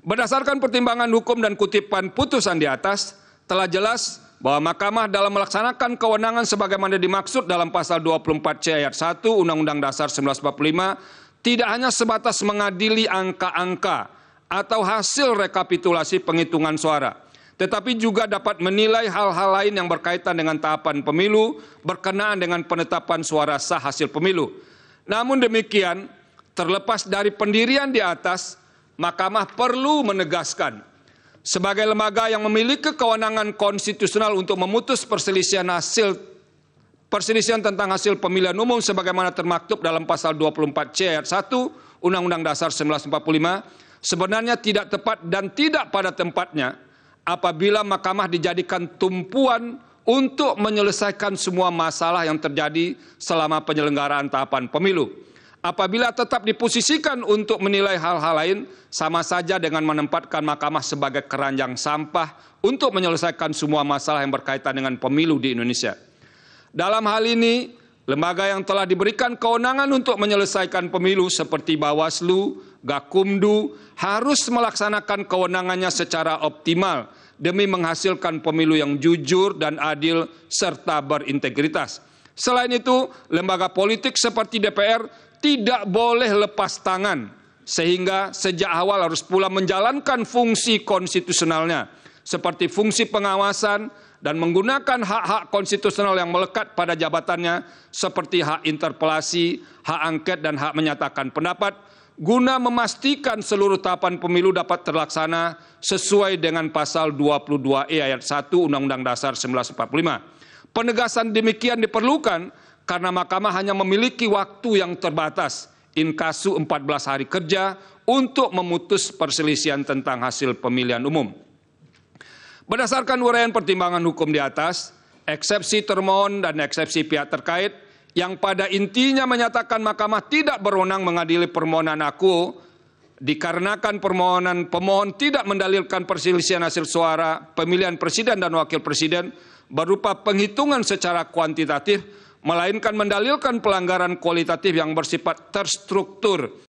Berdasarkan pertimbangan hukum dan kutipan putusan di atas, telah jelas bahwa mahkamah dalam melaksanakan kewenangan sebagaimana dimaksud dalam pasal 24C ayat 1 Undang-Undang Dasar 1945 tidak hanya sebatas mengadili angka-angka atau hasil rekapitulasi penghitungan suara, tetapi juga dapat menilai hal-hal lain yang berkaitan dengan tahapan pemilu berkenaan dengan penetapan suara sah hasil pemilu. Namun demikian, terlepas dari pendirian di atas, Mahkamah perlu menegaskan sebagai lembaga yang memiliki kewenangan konstitusional untuk memutus perselisihan hasil perselisihan tentang hasil pemilihan umum sebagaimana termaktub dalam pasal 24C ayat 1 Undang-Undang Dasar 1945 sebenarnya tidak tepat dan tidak pada tempatnya apabila mahkamah dijadikan tumpuan untuk menyelesaikan semua masalah yang terjadi selama penyelenggaraan tahapan pemilu. Apabila tetap diposisikan untuk menilai hal-hal lain, sama saja dengan menempatkan mahkamah sebagai keranjang sampah untuk menyelesaikan semua masalah yang berkaitan dengan pemilu di Indonesia. Dalam hal ini, lembaga yang telah diberikan kewenangan untuk menyelesaikan pemilu seperti Bawaslu, Gakumdu harus melaksanakan kewenangannya secara optimal demi menghasilkan pemilu yang jujur dan adil serta berintegritas. Selain itu, lembaga politik seperti DPR tidak boleh lepas tangan sehingga sejak awal harus pula menjalankan fungsi konstitusionalnya seperti fungsi pengawasan dan menggunakan hak-hak konstitusional yang melekat pada jabatannya seperti hak interpelasi, hak angket dan hak menyatakan pendapat guna memastikan seluruh tahapan pemilu dapat terlaksana sesuai dengan pasal 22E ayat 1 Undang-Undang Dasar 1945. Penegasan demikian diperlukan karena mahkamah hanya memiliki waktu yang terbatas inkasu 14 hari kerja untuk memutus perselisihan tentang hasil pemilihan umum. Berdasarkan uraian pertimbangan hukum di atas, eksepsi termohon dan eksepsi pihak terkait yang pada intinya menyatakan mahkamah tidak berwenang mengadili permohonan aku dikarenakan permohonan pemohon tidak mendalilkan perselisihan hasil suara pemilihan presiden dan wakil presiden berupa penghitungan secara kuantitatif melainkan mendalilkan pelanggaran kualitatif yang bersifat terstruktur